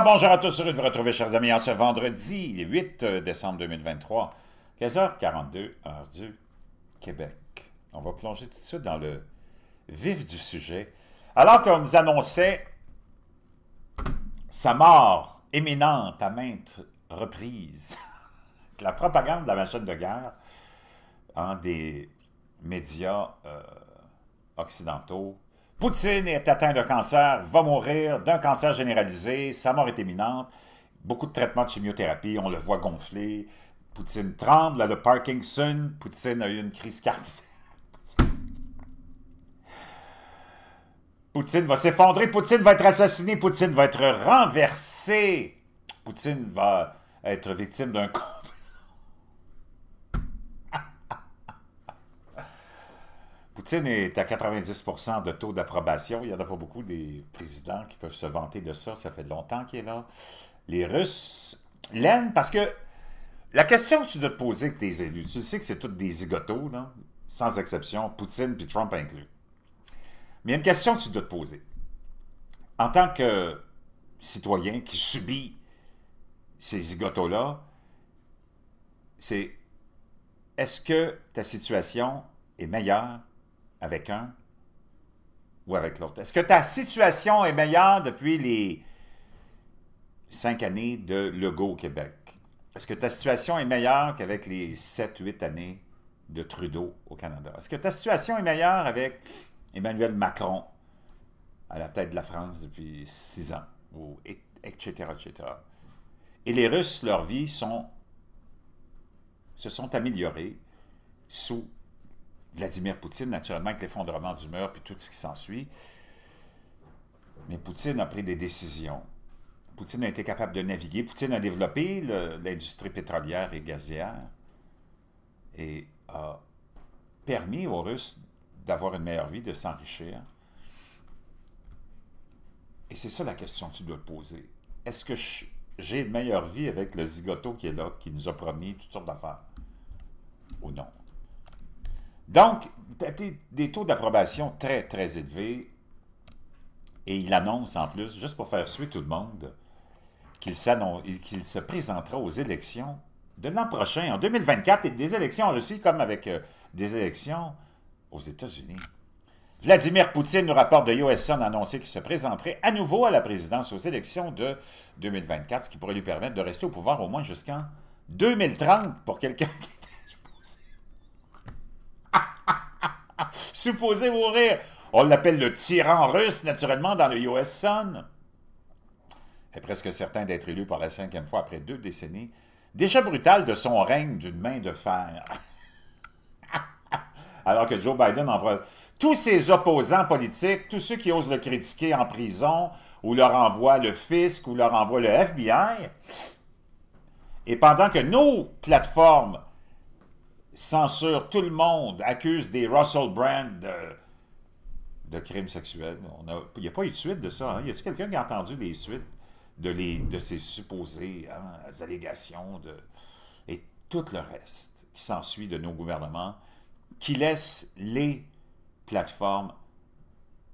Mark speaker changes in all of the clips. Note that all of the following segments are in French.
Speaker 1: bonjour à tous, heureux de vous retrouver, chers amis, en ce vendredi 8 euh, décembre 2023, 15h42, heure du Québec. On va plonger tout de suite dans le vif du sujet. Alors qu'on nous annonçait sa mort imminente à maintes reprises, la propagande de la machine de guerre en des médias euh, occidentaux Poutine est atteint d'un cancer, va mourir d'un cancer généralisé, sa mort est imminente. Beaucoup de traitements de chimiothérapie, on le voit gonfler. Poutine tremble, a le Parkinson, Poutine a eu une crise cardiaque. Poutine va s'effondrer, Poutine va être assassiné, Poutine va être renversé, Poutine va être victime d'un Poutine est à 90% de taux d'approbation. Il n'y en a pas beaucoup des présidents qui peuvent se vanter de ça. Ça fait longtemps qu'il est là. Les Russes l'aiment parce que la question que tu dois te poser avec tes élus, tu sais que c'est tous des zigotos, sans exception, Poutine puis Trump inclus. Mais il y a une question que tu dois te poser. En tant que citoyen qui subit ces zigotos-là, c'est est-ce que ta situation est meilleure avec un ou avec l'autre? Est-ce que ta situation est meilleure depuis les cinq années de Legault au Québec? Est-ce que ta situation est meilleure qu'avec les sept, huit années de Trudeau au Canada? Est-ce que ta situation est meilleure avec Emmanuel Macron à la tête de la France depuis six ans, etc., etc. Et les Russes, leur vie se sont améliorées sous Vladimir Poutine, naturellement, avec l'effondrement du mur puis tout ce qui s'ensuit. Mais Poutine a pris des décisions. Poutine a été capable de naviguer. Poutine a développé l'industrie pétrolière et gazière et a permis aux Russes d'avoir une meilleure vie, de s'enrichir. Et c'est ça la question que tu dois te poser. Est-ce que j'ai une meilleure vie avec le zigoto qui est là, qui nous a promis toutes sortes d'affaires? Ou non? Donc, des taux d'approbation très, très élevés. Et il annonce en plus, juste pour faire suivre tout le monde, qu'il se présentera aux élections de l'an prochain, en 2024, et des élections en Russie comme avec euh, des élections aux États-Unis. Vladimir Poutine nous rapporte de USN annoncé qu'il se présenterait à nouveau à la présidence aux élections de 2024, ce qui pourrait lui permettre de rester au pouvoir au moins jusqu'en 2030 pour quelqu'un qui Supposé mourir. On l'appelle le tyran russe, naturellement, dans le US Sun. Est presque certain d'être élu pour la cinquième fois après deux décennies. Déjà brutal de son règne d'une main de fer. Alors que Joe Biden envoie tous ses opposants politiques, tous ceux qui osent le critiquer en prison, ou leur envoie le fisc, ou leur envoie le FBI. Et pendant que nos plateformes censure tout le monde, accuse des Russell Brand de, crimes sexuels. il n'y a pas eu de suite de ça. Hein. Y a-t-il quelqu'un qui a entendu les suites de, ces supposées hein, allégations et tout le reste qui s'ensuit de nos gouvernements, qui laissent les plateformes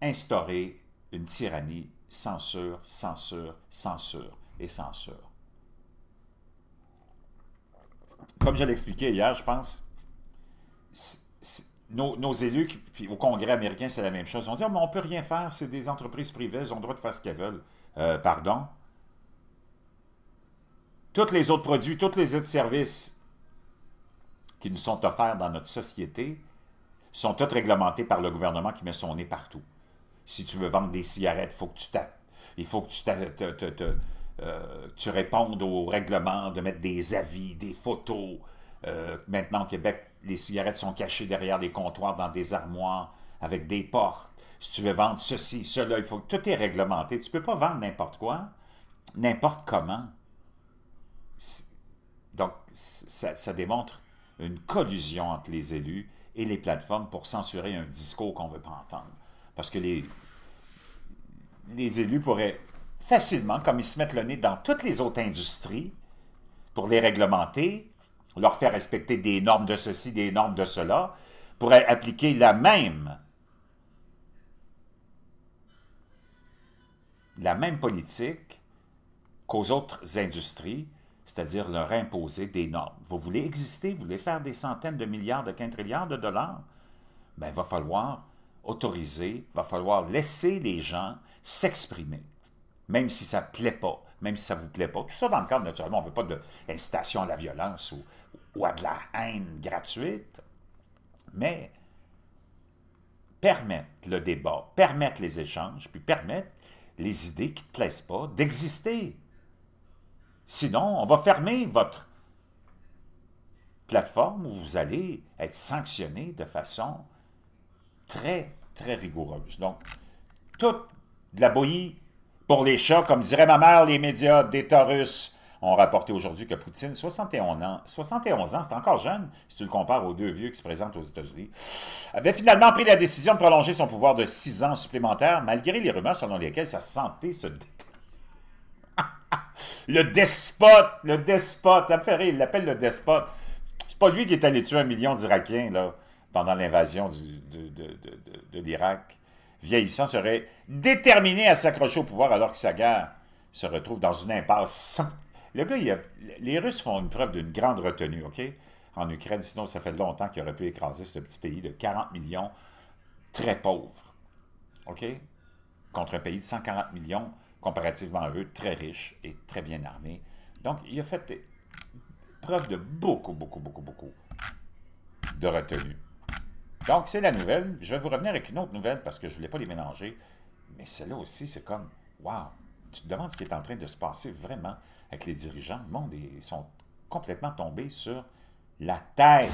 Speaker 1: instaurer une tyrannie, censure, censure, censure et censure. Comme je l'expliquais hier, je pense, nos, élus, puis au Congrès américain, c'est la même chose. On dit, ah, mais on ne peut rien faire, c'est des entreprises privées, elles ont le droit de faire ce qu'elles veulent. Euh, pardon? Tous les autres produits, tous les autres services qui nous sont offerts dans notre société sont tous réglementés par le gouvernement qui met son nez partout. Si tu veux vendre des cigarettes, il faut que tu tapes. Il faut que euh, tu, répondes aux règlements de mettre des avis, des photos. Euh, maintenant, au Québec, les cigarettes sont cachées derrière des comptoirs, dans des armoires, avec des portes. Si tu veux vendre ceci, cela, il faut que tout est réglementé. Tu ne peux pas vendre n'importe quoi, n'importe comment. Donc, ça, démontre une collusion entre les élus et les plateformes pour censurer un discours qu'on ne veut pas entendre. Parce que les, les élus pourraient facilement, comme ils se mettent le nez dans toutes les autres industries, pour les réglementer, leur faire respecter des normes de ceci, des normes de cela, pour appliquer la même, la même politique qu'aux autres industries, c'est-à-dire leur imposer des normes. Vous voulez exister, vous voulez faire des centaines de milliards, de quintillions de dollars, mais ben, il va falloir autoriser, il va falloir laisser les gens s'exprimer, même si ça ne plaît pas, même si ça ne vous plaît pas. Tout ça dans le cadre, naturellement, on ne veut pas d'incitation à la violence ou ou à de la haine gratuite, mais permettre le débat, permettre les échanges, puis permettre les idées qui ne te plaisent pas d'exister. Sinon, on va fermer votre plateforme où vous allez être sanctionné de façon très, très rigoureuse. Donc, toute la bouillie pour les chats, comme dirait ma mère, les médias, des taurus, ont rapporté aujourd'hui que Poutine, 71 ans, 71 ans, c'est encore jeune si tu le compares aux deux vieux qui se présentent aux États-Unis, avait finalement pris la décision de prolonger son pouvoir de six ans supplémentaires, malgré les rumeurs selon lesquelles sa santé se détériore. le despote, le despote, ça il l'appelle le despote. C'est pas lui qui est allé tuer un million d'Irakiens, là, pendant l'invasion de, de, de l'Irak vieillissant, serait déterminé à s'accrocher au pouvoir alors que sa guerre se retrouve dans une impasse Le gars, les Russes font une preuve d'une grande retenue, OK? En Ukraine, sinon, ça fait longtemps qu'ils auraient pu écraser ce petit pays de 40 millions, très pauvres, OK? Contre un pays de 140 millions, comparativement à eux, très riche et très bien armé. Donc, il a fait preuve de beaucoup, beaucoup, beaucoup, beaucoup de retenue. Donc, c'est la nouvelle. Je vais vous revenir avec une autre nouvelle parce que je ne voulais pas les mélanger. Mais celle-là aussi, c'est comme, waouh tu te demandes ce qui est en train de se passer vraiment avec les dirigeants. Le monde, ils sont complètement tombés sur la tête.